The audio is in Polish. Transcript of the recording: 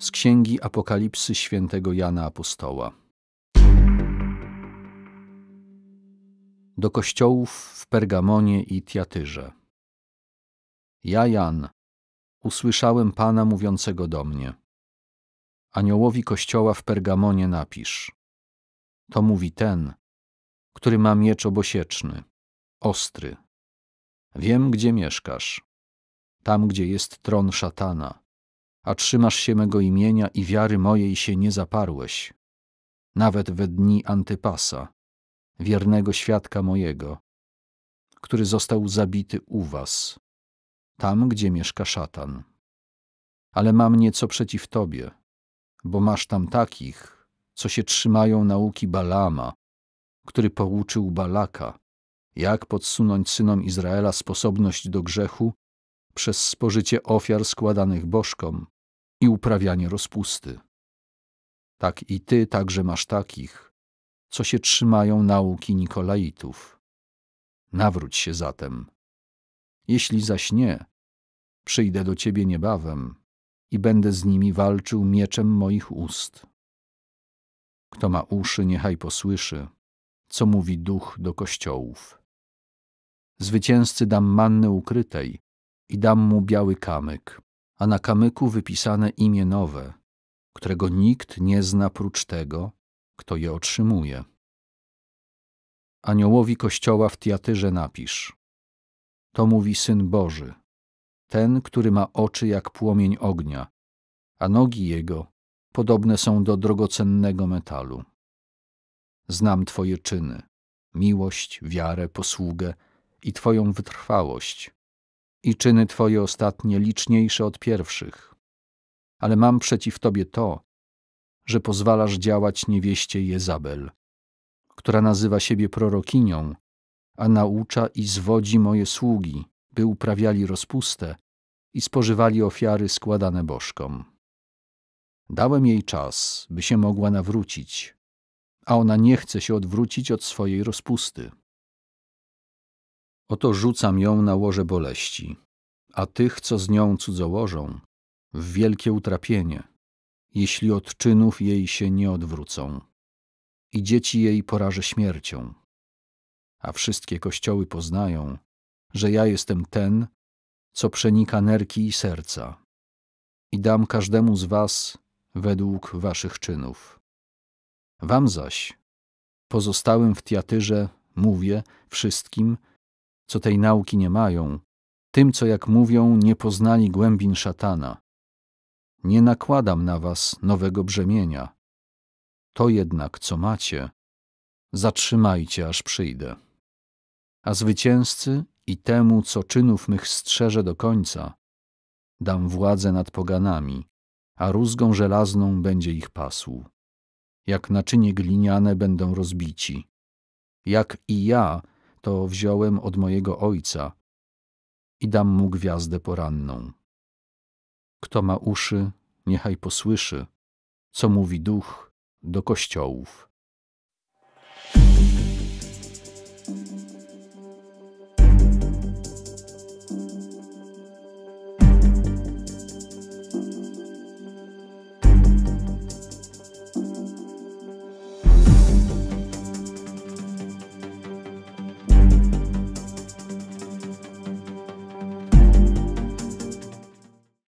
z Księgi Apokalipsy świętego Jana Apostoła. Do kościołów w Pergamonie i Tiatyrze. Ja, Jan, usłyszałem Pana mówiącego do mnie. Aniołowi kościoła w Pergamonie napisz. To mówi ten, który ma miecz obosieczny, ostry. Wiem, gdzie mieszkasz. Tam, gdzie jest tron szatana a trzymasz się mego imienia i wiary mojej się nie zaparłeś. Nawet we dni Antypasa, wiernego świadka mojego, który został zabity u was, tam gdzie mieszka szatan. Ale mam nieco przeciw tobie, bo masz tam takich, co się trzymają nauki Balama, który pouczył Balaka, jak podsunąć synom Izraela sposobność do grzechu przez spożycie ofiar składanych bożkom, i uprawianie rozpusty. Tak i ty także masz takich, co się trzymają nauki Nikolaitów. Nawróć się zatem. Jeśli zaś nie, przyjdę do ciebie niebawem i będę z nimi walczył mieczem moich ust. Kto ma uszy, niechaj posłyszy, co mówi duch do kościołów. Zwycięzcy dam manny ukrytej i dam mu biały kamyk, a na kamyku wypisane imię nowe, którego nikt nie zna prócz tego, kto je otrzymuje. Aniołowi Kościoła w Tiatyrze napisz. To mówi Syn Boży, ten, który ma oczy jak płomień ognia, a nogi jego podobne są do drogocennego metalu. Znam Twoje czyny, miłość, wiarę, posługę i Twoją wytrwałość, i czyny Twoje ostatnie liczniejsze od pierwszych. Ale mam przeciw Tobie to, że pozwalasz działać niewieście Jezabel, która nazywa siebie prorokinią, a naucza i zwodzi moje sługi, by uprawiali rozpustę i spożywali ofiary składane bożkom. Dałem jej czas, by się mogła nawrócić, a ona nie chce się odwrócić od swojej rozpusty. Oto rzucam ją na łoże boleści, a tych, co z nią cudzołożą, w wielkie utrapienie, jeśli od czynów jej się nie odwrócą. I dzieci jej porażę śmiercią. A wszystkie kościoły poznają, że ja jestem ten, co przenika nerki i serca. I dam każdemu z was według waszych czynów. Wam zaś, pozostałym w Tiatyrze, mówię wszystkim, co tej nauki nie mają, tym, co jak mówią, nie poznali głębin szatana. Nie nakładam na was nowego brzemienia. To jednak, co macie, zatrzymajcie, aż przyjdę. A zwycięzcy i temu, co czynów mych strzeże do końca, dam władzę nad poganami, a rózgą żelazną będzie ich pasł. Jak naczynie gliniane będą rozbici. Jak i ja, to wziąłem od mojego ojca i dam mu gwiazdę poranną. Kto ma uszy, niechaj posłyszy, co mówi duch do kościołów.